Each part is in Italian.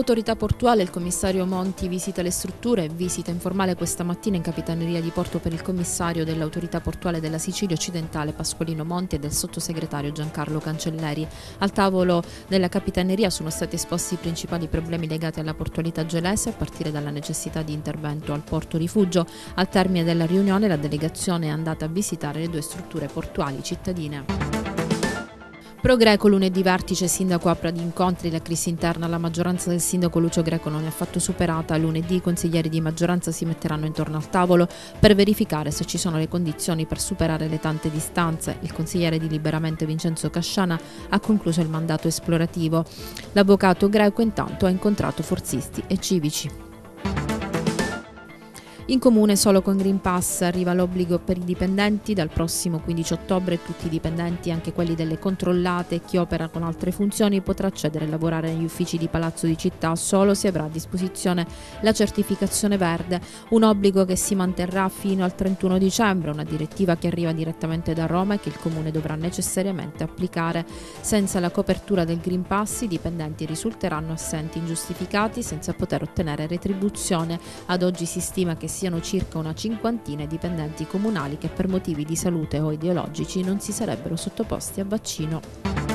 Autorità portuale, il commissario Monti visita le strutture, visita informale questa mattina in Capitaneria di Porto per il commissario dell'autorità portuale della Sicilia occidentale Pasqualino Monti e del sottosegretario Giancarlo Cancelleri. Al tavolo della Capitaneria sono stati esposti i principali problemi legati alla portualità gelese a partire dalla necessità di intervento al porto rifugio. Al termine della riunione la delegazione è andata a visitare le due strutture portuali cittadine. Progreco lunedì vertice sindaco apre ad incontri, la crisi interna alla maggioranza del sindaco Lucio Greco non è affatto superata, lunedì i consiglieri di maggioranza si metteranno intorno al tavolo per verificare se ci sono le condizioni per superare le tante distanze. Il consigliere di Liberamente Vincenzo Casciana ha concluso il mandato esplorativo. L'avvocato Greco intanto ha incontrato forzisti e civici. In comune solo con Green Pass arriva l'obbligo per i dipendenti dal prossimo 15 ottobre tutti i dipendenti, anche quelli delle controllate e chi opera con altre funzioni potrà accedere a lavorare negli uffici di Palazzo di Città solo se avrà a disposizione la certificazione verde, un obbligo che si manterrà fino al 31 dicembre, una direttiva che arriva direttamente da Roma e che il comune dovrà necessariamente applicare. Senza la copertura del Green Pass i dipendenti risulteranno assenti ingiustificati senza poter ottenere retribuzione. Ad oggi si stima che si siano circa una cinquantina i dipendenti comunali che per motivi di salute o ideologici non si sarebbero sottoposti a vaccino.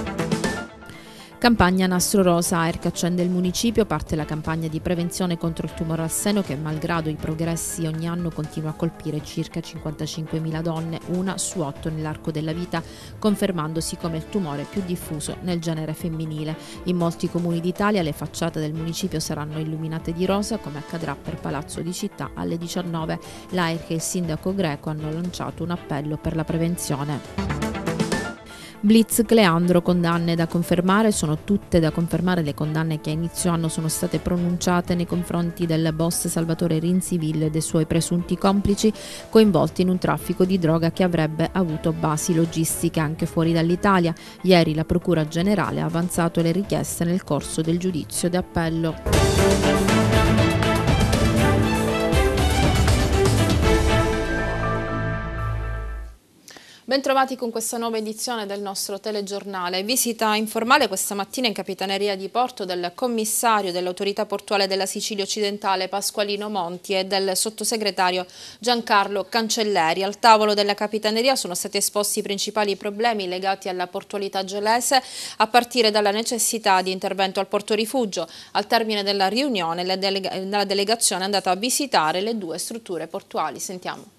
Campagna Nastro Rosa, AERC accende il municipio, parte la campagna di prevenzione contro il tumore al seno che malgrado i progressi ogni anno continua a colpire circa 55.000 donne, una su otto nell'arco della vita, confermandosi come il tumore più diffuso nel genere femminile. In molti comuni d'Italia le facciate del municipio saranno illuminate di rosa come accadrà per Palazzo di Città alle 19. L'AERC e il sindaco greco hanno lanciato un appello per la prevenzione. Blitz Cleandro condanne da confermare, sono tutte da confermare le condanne che a inizio anno sono state pronunciate nei confronti del boss Salvatore Rinsiville e dei suoi presunti complici coinvolti in un traffico di droga che avrebbe avuto basi logistiche anche fuori dall'Italia. Ieri la Procura Generale ha avanzato le richieste nel corso del giudizio d'appello. Bentrovati con questa nuova edizione del nostro telegiornale. Visita informale questa mattina in Capitaneria di Porto del commissario dell'autorità portuale della Sicilia occidentale Pasqualino Monti e del sottosegretario Giancarlo Cancelleri. Al tavolo della Capitaneria sono stati esposti i principali problemi legati alla portualità gelese a partire dalla necessità di intervento al porto rifugio. Al termine della riunione la, delega la delegazione è andata a visitare le due strutture portuali. Sentiamo.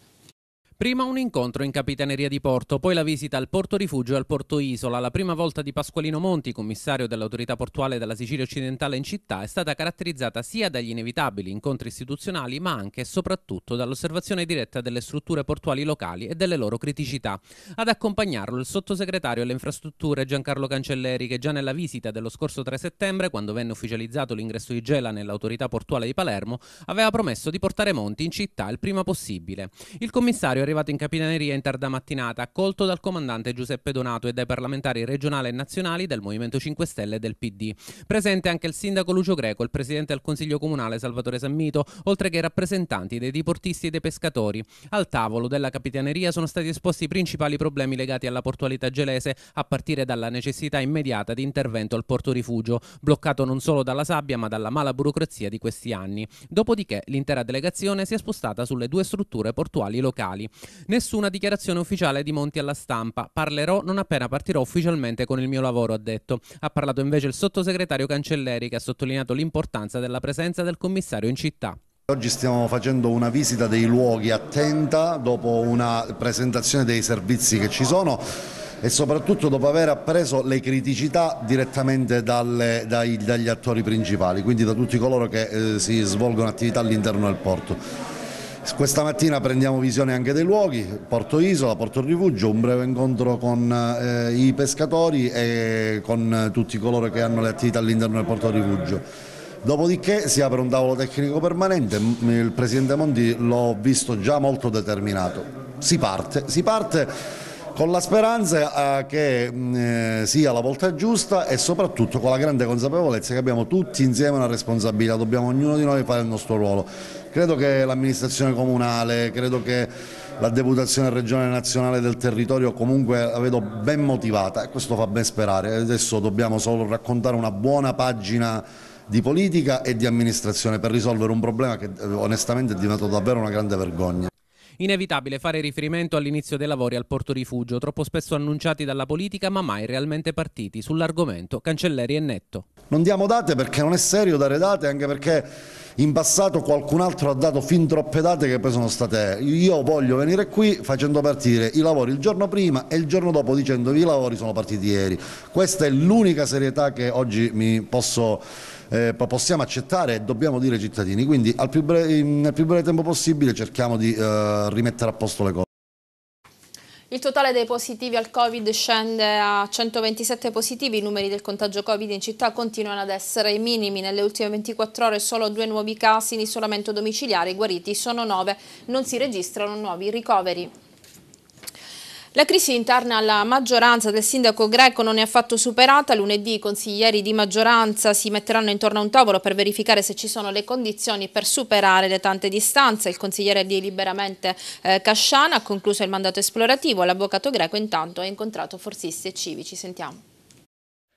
Prima un incontro in Capitaneria di Porto, poi la visita al Porto Rifugio e al Porto Isola. La prima volta di Pasqualino Monti, commissario dell'autorità portuale della Sicilia occidentale in città, è stata caratterizzata sia dagli inevitabili incontri istituzionali, ma anche e soprattutto dall'osservazione diretta delle strutture portuali locali e delle loro criticità. Ad accompagnarlo il sottosegretario alle infrastrutture Giancarlo Cancelleri, che già nella visita dello scorso 3 settembre, quando venne ufficializzato l'ingresso di Gela nell'autorità portuale di Palermo, aveva promesso di portare Monti in città il prima possibile. Il commissario arrivato in capitaneria in tarda mattinata, accolto dal comandante Giuseppe Donato e dai parlamentari regionali e nazionali del Movimento 5 Stelle e del PD. Presente anche il sindaco Lucio Greco, il presidente del Consiglio Comunale Salvatore Sammito, oltre che i rappresentanti dei diportisti e dei pescatori. Al tavolo della Capitaneria sono stati esposti i principali problemi legati alla portualità gelese, a partire dalla necessità immediata di intervento al porto rifugio, bloccato non solo dalla sabbia ma dalla mala burocrazia di questi anni. Dopodiché l'intera delegazione si è spostata sulle due strutture portuali locali, Nessuna dichiarazione ufficiale di Monti alla stampa. Parlerò non appena partirò ufficialmente con il mio lavoro, ha detto. Ha parlato invece il sottosegretario Cancelleri che ha sottolineato l'importanza della presenza del commissario in città. Oggi stiamo facendo una visita dei luoghi attenta dopo una presentazione dei servizi che ci sono e soprattutto dopo aver appreso le criticità direttamente dalle, dai, dagli attori principali, quindi da tutti coloro che eh, si svolgono attività all'interno del porto. Questa mattina prendiamo visione anche dei luoghi, Porto Isola, Porto Rifugio, un breve incontro con eh, i pescatori e con tutti coloro che hanno le attività all'interno del Porto Rifugio. Dopodiché si apre un tavolo tecnico permanente, il Presidente Monti l'ho visto già molto determinato. Si parte, si parte con la speranza eh, che eh, sia la volta giusta e soprattutto con la grande consapevolezza che abbiamo tutti insieme una responsabilità, dobbiamo ognuno di noi fare il nostro ruolo. Credo che l'amministrazione comunale, credo che la deputazione regionale nazionale del territorio comunque la vedo ben motivata e questo fa ben sperare. Adesso dobbiamo solo raccontare una buona pagina di politica e di amministrazione per risolvere un problema che eh, onestamente è diventato davvero una grande vergogna. Inevitabile fare riferimento all'inizio dei lavori al porto rifugio, troppo spesso annunciati dalla politica ma mai realmente partiti. Sull'argomento Cancelleri è netto. Non diamo date perché non è serio dare date, anche perché in passato qualcun altro ha dato fin troppe date che poi sono state io voglio venire qui facendo partire i lavori il giorno prima e il giorno dopo dicendovi i lavori sono partiti ieri questa è l'unica serietà che oggi mi posso eh, possiamo accettare e dobbiamo dire ai cittadini, quindi più breve, nel più breve tempo possibile cerchiamo di eh, rimettere a posto le cose. Il totale dei positivi al Covid scende a 127 positivi, i numeri del contagio Covid in città continuano ad essere i minimi, nelle ultime 24 ore solo due nuovi casi in isolamento domiciliare, i guariti sono nove, non si registrano nuovi ricoveri. La crisi interna alla maggioranza del sindaco Greco non è affatto superata. Lunedì i consiglieri di maggioranza si metteranno intorno a un tavolo per verificare se ci sono le condizioni per superare le tante distanze. Il consigliere di Liberamente eh, Casciana ha concluso il mandato esplorativo. L'avvocato Greco intanto ha incontrato forzisti e civici. Sentiamo.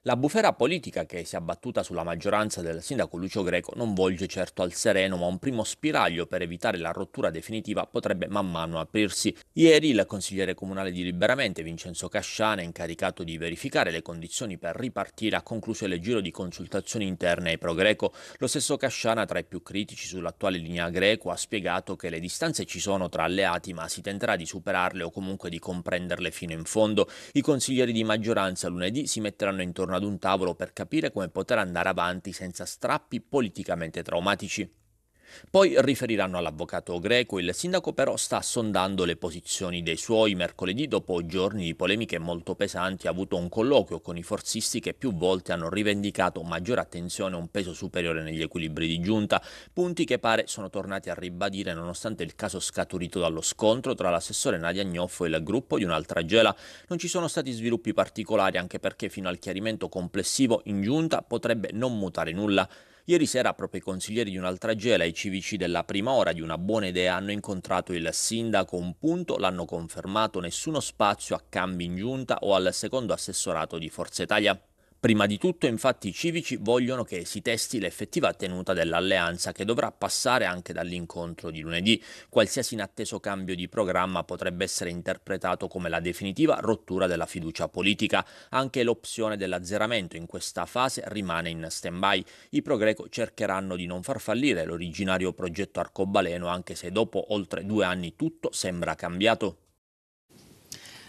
La bufera politica che si è abbattuta sulla maggioranza del sindaco Lucio Greco non volge certo al sereno, ma un primo spiraglio per evitare la rottura definitiva potrebbe man mano aprirsi. Ieri il consigliere comunale di Liberamente, Vincenzo Casciana, incaricato di verificare le condizioni per ripartire, ha concluso il giro di consultazioni interne ai pro-Greco. Lo stesso Casciana, tra i più critici sull'attuale linea Greco, ha spiegato che le distanze ci sono tra alleati, ma si tenterà di superarle o comunque di comprenderle fino in fondo. I consiglieri di maggioranza lunedì si metteranno intorno intorno ad un tavolo per capire come poter andare avanti senza strappi politicamente traumatici. Poi riferiranno all'avvocato greco, il sindaco però sta sondando le posizioni dei suoi. Mercoledì, dopo giorni di polemiche molto pesanti, ha avuto un colloquio con i forzisti che più volte hanno rivendicato maggiore attenzione e un peso superiore negli equilibri di giunta, punti che pare sono tornati a ribadire nonostante il caso scaturito dallo scontro tra l'assessore Nadia Gnoffo e il gruppo di un'altra gela. Non ci sono stati sviluppi particolari anche perché fino al chiarimento complessivo in giunta potrebbe non mutare nulla. Ieri sera proprio i consiglieri di un'altra gela e i civici della prima ora di una buona idea hanno incontrato il sindaco, un punto, l'hanno confermato, nessuno spazio a cambi in giunta o al secondo assessorato di Forza Italia. Prima di tutto infatti i civici vogliono che si testi l'effettiva tenuta dell'alleanza che dovrà passare anche dall'incontro di lunedì. Qualsiasi inatteso cambio di programma potrebbe essere interpretato come la definitiva rottura della fiducia politica. Anche l'opzione dell'azzeramento in questa fase rimane in stand-by. I pro-greco cercheranno di non far fallire l'originario progetto arcobaleno anche se dopo oltre due anni tutto sembra cambiato.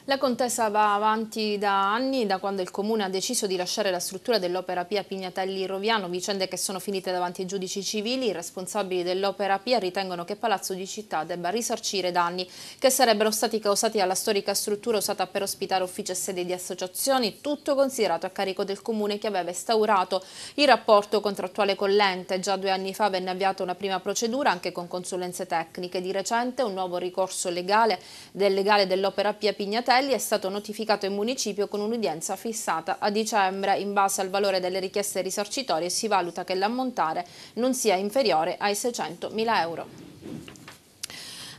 La contesa va avanti da anni, da quando il Comune ha deciso di lasciare la struttura dell'Opera Pia Pignatelli-Roviano, vicende che sono finite davanti ai giudici civili. I responsabili dell'Opera Pia ritengono che Palazzo di Città debba risarcire danni che sarebbero stati causati alla storica struttura usata per ospitare uffici e sedi di associazioni, tutto considerato a carico del Comune che aveva instaurato il rapporto contrattuale con l'ente. Già due anni fa venne avviata una prima procedura anche con consulenze tecniche. Di recente un nuovo ricorso legale del legale dell'Opera Pia Pignatelli Bertelli è stato notificato in municipio con un'udienza fissata a dicembre. In base al valore delle richieste risarcitorie si valuta che l'ammontare non sia inferiore ai 600.000 euro.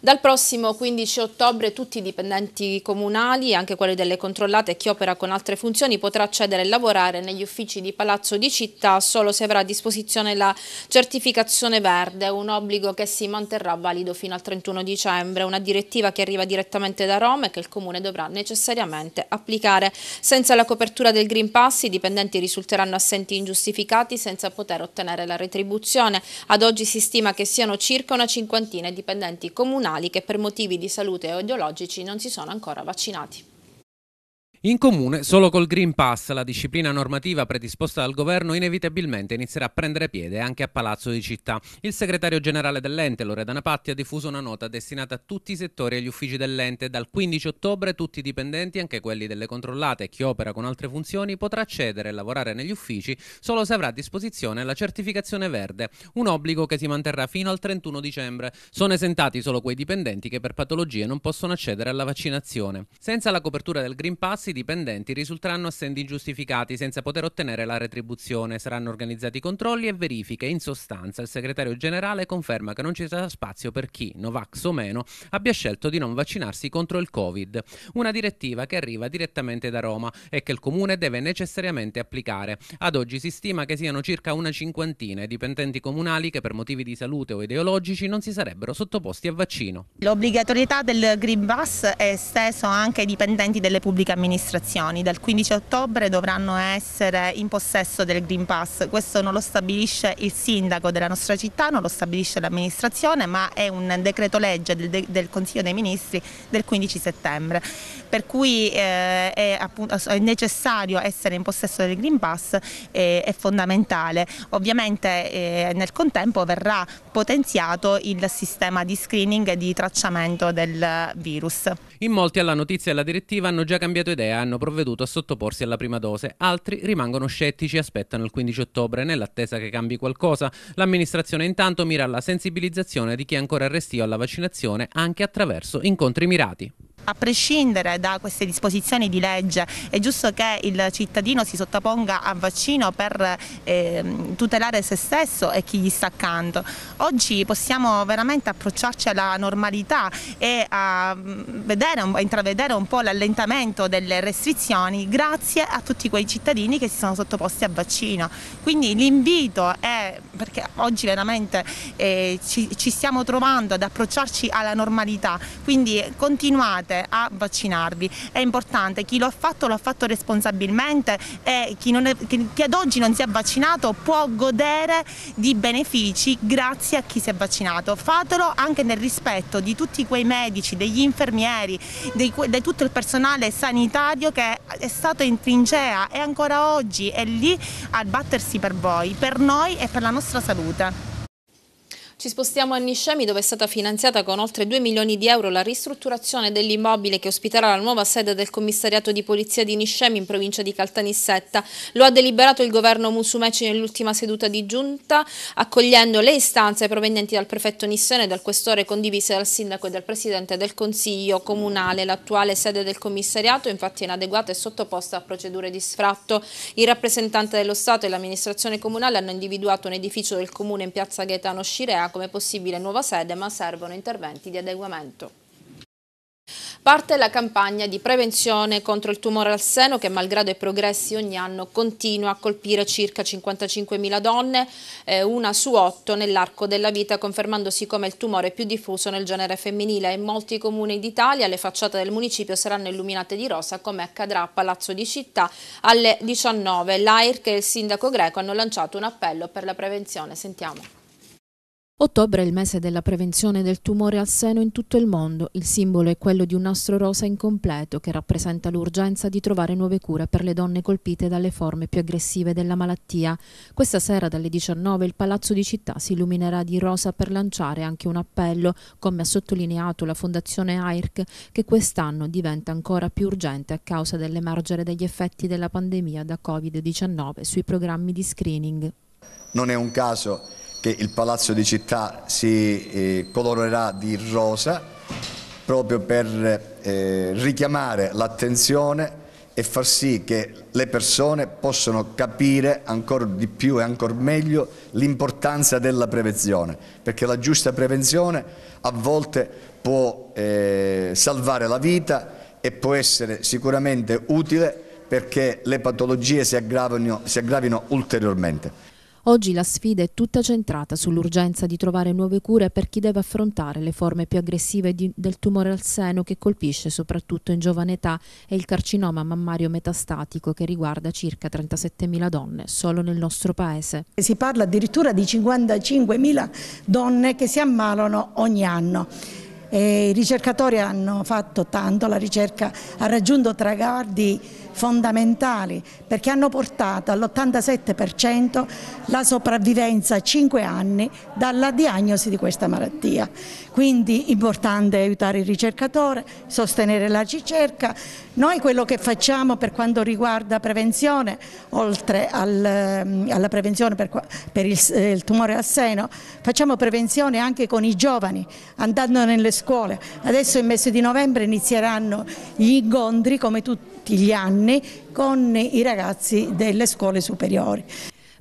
Dal prossimo 15 ottobre tutti i dipendenti comunali, anche quelli delle controllate e chi opera con altre funzioni, potrà accedere e lavorare negli uffici di Palazzo di Città solo se avrà a disposizione la certificazione verde, un obbligo che si manterrà valido fino al 31 dicembre, una direttiva che arriva direttamente da Roma e che il Comune dovrà necessariamente applicare. Senza la copertura del Green Pass i dipendenti risulteranno assenti ingiustificati senza poter ottenere la retribuzione. Ad oggi si stima che siano circa una cinquantina i dipendenti comunali criminali che per motivi di salute o ideologici non si sono ancora vaccinati. In comune, solo col Green Pass, la disciplina normativa predisposta dal governo inevitabilmente inizierà a prendere piede anche a Palazzo di Città. Il segretario generale dell'ente, Loredana Patti, ha diffuso una nota destinata a tutti i settori e agli uffici dell'ente. Dal 15 ottobre tutti i dipendenti, anche quelli delle controllate e chi opera con altre funzioni, potrà accedere e lavorare negli uffici solo se avrà a disposizione la certificazione verde, un obbligo che si manterrà fino al 31 dicembre. Sono esentati solo quei dipendenti che per patologie non possono accedere alla vaccinazione. Senza la copertura del Green Pass, così dipendenti risulteranno assenti ingiustificati senza poter ottenere la retribuzione. Saranno organizzati controlli e verifiche. In sostanza, il segretario generale conferma che non ci sarà spazio per chi, Novax o meno, abbia scelto di non vaccinarsi contro il Covid. Una direttiva che arriva direttamente da Roma e che il comune deve necessariamente applicare. Ad oggi si stima che siano circa una cinquantina i dipendenti comunali che per motivi di salute o ideologici non si sarebbero sottoposti a vaccino. L'obbligatorietà del Green Pass è esteso anche ai dipendenti delle pubbliche amministrazioni amministrazioni dal 15 ottobre dovranno essere in possesso del Green Pass. Questo non lo stabilisce il sindaco della nostra città, non lo stabilisce l'amministrazione, ma è un decreto legge del, del, Consiglio dei Ministri del 15 settembre. Per cui eh, è, appunto, è, necessario essere in possesso del Green Pass, eh, è fondamentale. Ovviamente eh, nel contempo verrà potenziato il sistema di screening e di tracciamento del virus. In molti alla notizia e alla direttiva hanno già cambiato idea e hanno provveduto a sottoporsi alla prima dose, altri rimangono scettici e aspettano il 15 ottobre nell'attesa che cambi qualcosa. L'amministrazione intanto mira alla sensibilizzazione di chi è ancora restio alla vaccinazione anche attraverso incontri mirati. A prescindere da queste disposizioni di legge è giusto che il cittadino si sottoponga a vaccino per eh, tutelare se stesso e chi gli sta accanto. Oggi possiamo veramente approcciarci alla normalità e a, mm, vedere, a intravedere un po' l'allentamento delle restrizioni grazie a tutti quei cittadini che si sono sottoposti al vaccino. Quindi l'invito è perché oggi veramente eh, ci, ci, stiamo trovando ad approcciarci alla normalità, quindi eh, continuate a vaccinarvi, è importante, chi lo ha fatto lo ha fatto responsabilmente e chi, è, chi ad oggi non si è vaccinato può godere di benefici grazie a chi si è vaccinato, fatelo anche nel rispetto di tutti quei medici, degli infermieri, di, di tutto il personale sanitario che è stato in trincea e ancora oggi è lì a battersi per voi, per noi e per la nostra vostra salute. Ci spostiamo a Niscemi dove è stata finanziata con oltre 2 milioni di euro la ristrutturazione dell'immobile che ospiterà la nuova sede del commissariato di polizia di Niscemi in provincia di Caltanissetta. Lo ha deliberato il governo Musumeci nell'ultima seduta di giunta accogliendo le istanze provenienti dal prefetto Nissene e dal questore condivise dal sindaco e dal presidente del consiglio comunale. L'attuale sede del commissariato infatti è inadeguata e sottoposta a procedure di sfratto. Il rappresentante dello Stato e l'amministrazione comunale hanno individuato un edificio del comune in piazza Gaetano Scirea come possibile nuova sede, ma servono interventi di adeguamento. Parte la campagna di prevenzione contro il tumore al seno che malgrado i progressi ogni anno continua a colpire circa 55.000 donne, eh, una su otto nell'arco della vita, confermandosi come il tumore più diffuso nel genere femminile. In molti comuni d'Italia le facciate del municipio saranno illuminate di rosa come accadrà a Palazzo di Città alle 19. L'AIRC e il sindaco greco hanno lanciato un appello per la prevenzione. Sentiamo. Ottobre è il mese della prevenzione del tumore al seno in tutto il mondo. Il simbolo è quello di un nastro rosa incompleto che rappresenta l'urgenza di trovare nuove cure per le donne colpite dalle forme più aggressive della malattia. Questa sera dalle 19 il Palazzo di Città si illuminerà di rosa per lanciare anche un appello, come ha sottolineato la Fondazione AIRC, che quest'anno diventa ancora più urgente a causa dell'emergere degli effetti della pandemia da Covid-19 sui programmi di screening. Non è un caso che il palazzo di città si eh, colorerà di rosa proprio per eh, richiamare l'attenzione e far sì che le persone possano capire ancora di più e ancora meglio l'importanza della prevenzione, perché la giusta prevenzione a volte può eh, salvare la vita e può essere sicuramente utile perché le patologie si aggravino, si aggravino ulteriormente. Oggi la sfida è tutta centrata sull'urgenza di trovare nuove cure per chi deve affrontare le forme più aggressive di, del tumore al seno che colpisce soprattutto in giovane età e il carcinoma mammario metastatico che riguarda circa 37.000 donne solo nel nostro paese. Si parla addirittura di 55.000 donne che si ammalano ogni anno. E I ricercatori hanno fatto tanto, la ricerca ha raggiunto traguardi fondamentali perché hanno portato all'87% la sopravvivenza a 5 anni dalla diagnosi di questa malattia. Quindi è importante aiutare il ricercatore, sostenere la ricerca. Noi quello che facciamo per quanto riguarda prevenzione, oltre al, ehm, alla prevenzione per, per il, eh, il tumore al seno, facciamo prevenzione anche con i giovani, andando nelle scuole. Adesso il mese di novembre inizieranno gli incontri come tutti gli anni anni con i ragazzi delle scuole superiori.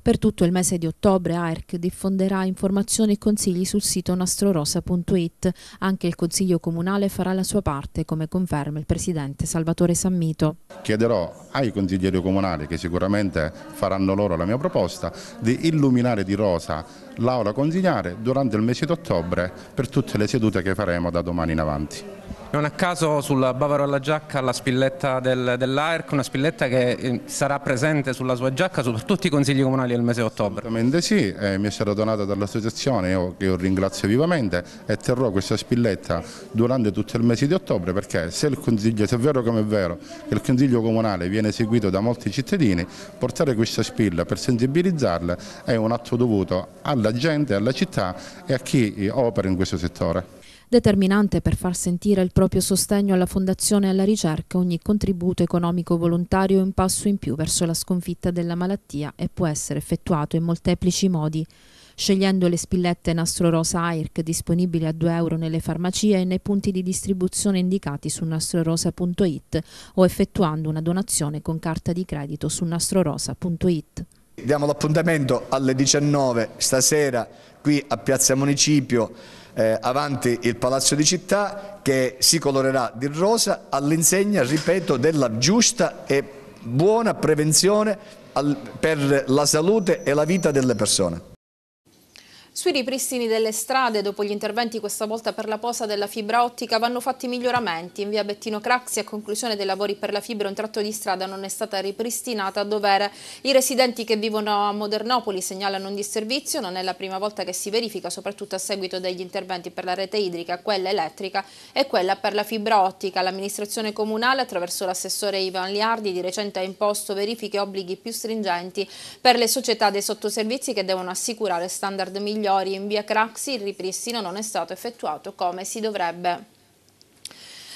Per tutto il mese di ottobre AERC diffonderà informazioni e consigli sul sito nastrorosa.it. Anche il Consiglio Comunale farà la sua parte, come conferma il Presidente Salvatore Sammito. Chiederò ai consiglieri comunali, che sicuramente faranno loro la mia proposta, di illuminare di rosa l'aula consigliare durante il mese di ottobre per tutte le sedute che faremo da domani in avanti. Non a caso sul Bavaro alla giacca la spilletta del, dell'AERC, una spilletta che eh, sarà presente sulla sua giacca su tutti i consigli comunali del mese di ottobre. Assolutamente sì, eh, mi è stata donata dall'associazione che io ringrazio vivamente e terrò questa spilletta durante tutto il mese di ottobre perché se, se è vero come è vero che il consiglio comunale viene seguito da molti cittadini, portare questa spilla per sensibilizzarla è un atto dovuto alla gente, alla città e a chi eh, opera in questo settore determinante per far sentire il proprio sostegno alla fondazione e alla ricerca ogni contributo economico volontario è un passo in più verso la sconfitta della malattia e può essere effettuato in molteplici modi scegliendo le spillette Nastro Rosa AIRC disponibili a 2 euro nelle farmacie e nei punti di distribuzione indicati su nastrorosa.it o effettuando una donazione con carta di credito su nastrorosa.it. Diamo l'appuntamento alle 19 stasera qui a Piazza Municipio eh, avanti il Palazzo di Città che si colorerà di rosa all'insegna, ripeto, della giusta e buona prevenzione al, per la salute e la vita delle persone. Sui ripristini delle strade, dopo gli interventi questa volta per la posa della fibra ottica, vanno fatti miglioramenti. In via Bettino Craxi, a conclusione dei lavori per la fibra, un tratto di strada non è stata ripristinata a dovere. I residenti che vivono a Modernopoli segnalano un disservizio, non è la prima volta che si verifica, soprattutto a seguito degli interventi per la rete idrica, quella elettrica e quella per la fibra ottica. L'amministrazione comunale, attraverso l'assessore Ivan Liardi, di recente ha imposto verifiche e obblighi più stringenti per le società dei sottoservizi che devono assicurare standard migliori migliori. In via Craxi il ripristino non è stato effettuato come si dovrebbe.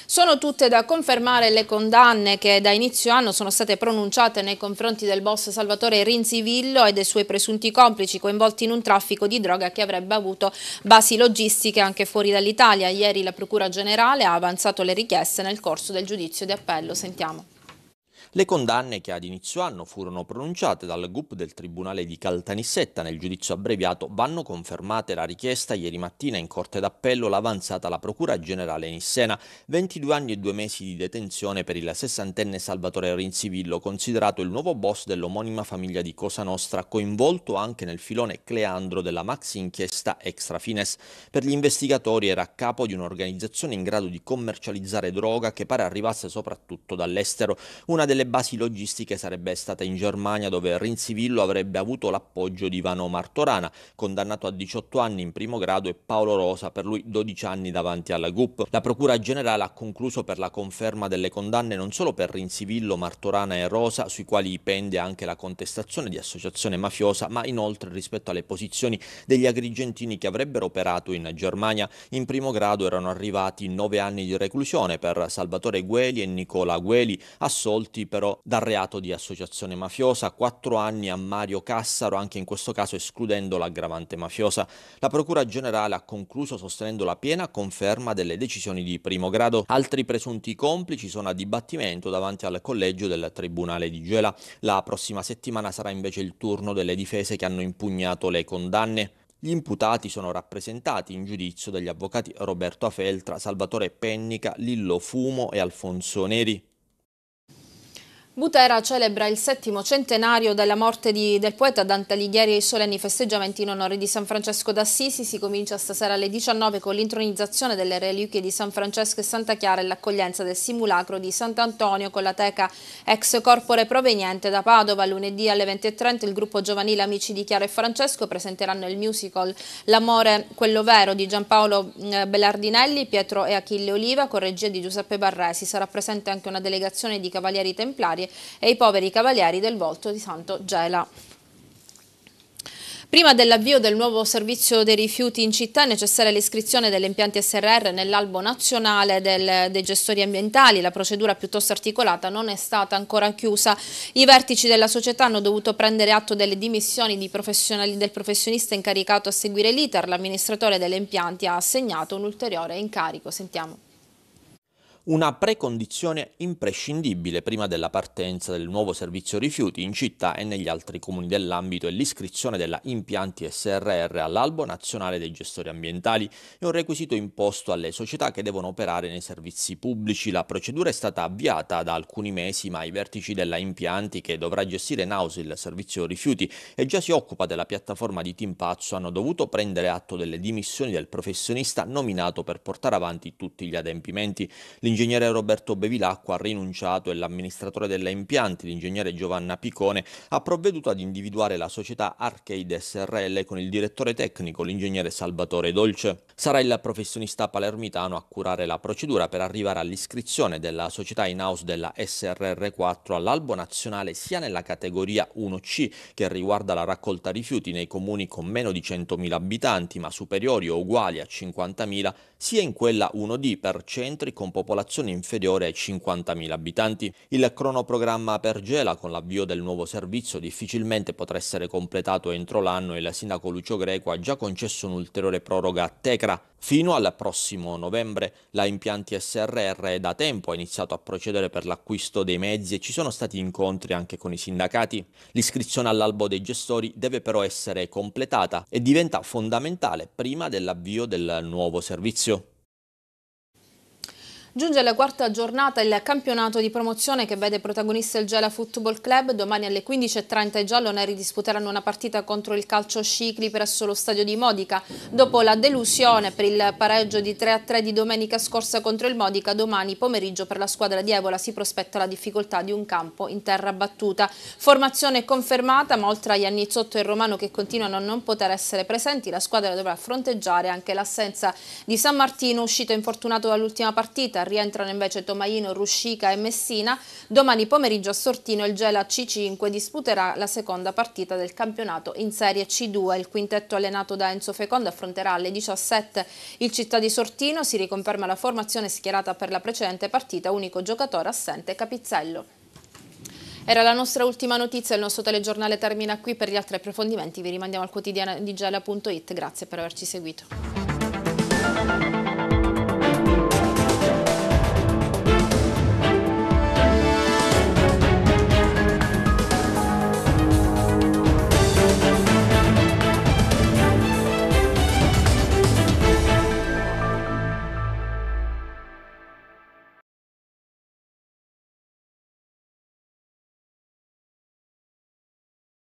Sono tutte da confermare le condanne che da inizio anno sono state pronunciate nei confronti del boss Salvatore Rinzivillo e dei suoi presunti complici coinvolti in un traffico di droga che avrebbe avuto basi logistiche anche fuori dall'Italia. Ieri la Procura Generale ha avanzato le richieste nel corso del giudizio di appello. Sentiamo. Le condanne che ad inizio anno furono pronunciate dal GUP del Tribunale di Caltanissetta nel giudizio abbreviato vanno confermate la richiesta ieri mattina in Corte d'Appello l'avanzata alla Procura Generale Nissena, 22 anni e due mesi di detenzione per il sessantenne Salvatore Rinzivillo, considerato il nuovo boss dell'omonima famiglia di Cosa Nostra, coinvolto anche nel filone Cleandro della maxi inchiesta Extra Fines. Per gli investigatori era a capo di un'organizzazione in grado di commercializzare droga che pare arrivasse soprattutto dall'estero, una delle delle basi logistiche sarebbe stata in Germania dove Rinzivillo avrebbe avuto l'appoggio di Ivano Martorana, condannato a 18 anni in primo grado e Paolo Rosa per lui 12 anni davanti alla GUP. La Procura Generale ha concluso per la conferma delle condanne non solo per Rinzivillo, Martorana e Rosa, sui quali pende anche la contestazione di associazione mafiosa, ma inoltre rispetto alle posizioni degli agrigentini che avrebbero operato in Germania. In primo grado erano arrivati 9 anni di reclusione per Salvatore Gueli e Nicola Gueli, assolti libero dal reato di associazione mafiosa, Quattro anni a Mario Cassaro, anche in questo caso escludendo l'aggravante mafiosa. La Procura Generale ha concluso sostenendo la piena conferma delle decisioni di primo grado. Altri presunti complici sono a dibattimento davanti al collegio del Tribunale di Gela. La prossima settimana sarà invece il turno delle difese che hanno impugnato le condanne. Gli imputati sono rappresentati in giudizio dagli avvocati Roberto Afeltra, Salvatore Pennica, Lillo Fumo e Alfonso Neri. Butera celebra il settimo centenario della morte di, del poeta Dante Alighieri e i solenni festeggiamenti in onore di San Francesco d'Assisi. Si comincia stasera alle 19 con l'intronizzazione delle reliquie di San Francesco e Santa Chiara e l'accoglienza del simulacro di Sant'Antonio con la teca ex corpore proveniente da Padova. Lunedì alle 20.30 il gruppo giovanile Amici di Chiara e Francesco presenteranno il musical L'amore, quello vero di Giampaolo mm, Bellardinelli, Pietro e Achille Oliva con regia di Giuseppe Barresi. Sarà presente anche una delegazione di cavalieri templari e i poveri Cavalieri del volto di Santo Gela. Prima dell'avvio del nuovo servizio dei rifiuti in città è necessaria l'iscrizione delle impianti SRR nell'albo nazionale del, dei gestori ambientali. La procedura piuttosto articolata non è stata ancora chiusa. I vertici della società hanno dovuto prendere atto delle dimissioni di del professionista incaricato a seguire l'iter. L'amministratore delle impianti ha assegnato un ulteriore incarico. Sentiamo una precondizione imprescindibile prima della partenza del nuovo servizio rifiuti in città e negli altri comuni dell'ambito è l'iscrizione della impianti SRR all'Albo Nazionale dei Gestori Ambientali. È un requisito imposto alle società che devono operare nei servizi pubblici. La procedura è stata avviata da alcuni mesi, ma i vertici della impianti che dovrà gestire Nausil servizio rifiuti e già si occupa della piattaforma di Timpazzo hanno dovuto prendere atto delle dimissioni del professionista nominato per portare avanti tutti gli adempimenti. L'ing L'ingegnere Roberto Bevilacqua ha rinunciato e l'amministratore delle impianti, l'ingegnere Giovanna Picone, ha provveduto ad individuare la società Arcade SRL con il direttore tecnico, l'ingegnere Salvatore Dolce. Sarà il professionista palermitano a curare la procedura per arrivare all'iscrizione della società in house della SRR4 all'albo nazionale sia nella categoria 1C che riguarda la raccolta rifiuti nei comuni con meno di 100.000 abitanti ma superiori o uguali a 50.000, sia in quella 1D per centri con popolazione popolazione inferiore ai 50.000 abitanti. Il cronoprogramma per Gela, con l'avvio del nuovo servizio, difficilmente potrà essere completato entro l'anno e la Sindaco Lucio Greco ha già concesso un'ulteriore proroga a Tecra. Fino al prossimo novembre la Impianti SRR da tempo ha iniziato a procedere per l'acquisto dei mezzi e ci sono stati incontri anche con i sindacati. L'iscrizione all'albo dei gestori deve però essere completata e diventa fondamentale prima dell'avvio del nuovo servizio. Giunge alla quarta giornata il campionato di promozione che vede protagonista il Gela Football Club. Domani alle 15.30 i gialloneri disputeranno una partita contro il calcio Scicli presso lo stadio di Modica. Dopo la delusione per il pareggio di 3-3 di domenica scorsa contro il Modica, domani pomeriggio per la squadra di Evola si prospetta la difficoltà di un campo in terra battuta. Formazione confermata, ma oltre agli Annizzotto e Romano che continuano a non poter essere presenti, la squadra dovrà fronteggiare anche l'assenza di San Martino, uscito infortunato dall'ultima partita, rientrano invece Tomaino, Ruscica e Messina. Domani pomeriggio a Sortino il Gela C5 disputerà la seconda partita del campionato in Serie C2. Il quintetto allenato da Enzo Fecondo affronterà alle 17 il Città di Sortino. Si riconferma la formazione schierata per la precedente partita, unico giocatore assente Capizzello. Era la nostra ultima notizia, il nostro telegiornale termina qui, per gli altri approfondimenti vi rimandiamo al quotidiano di Gela.it, grazie per averci seguito.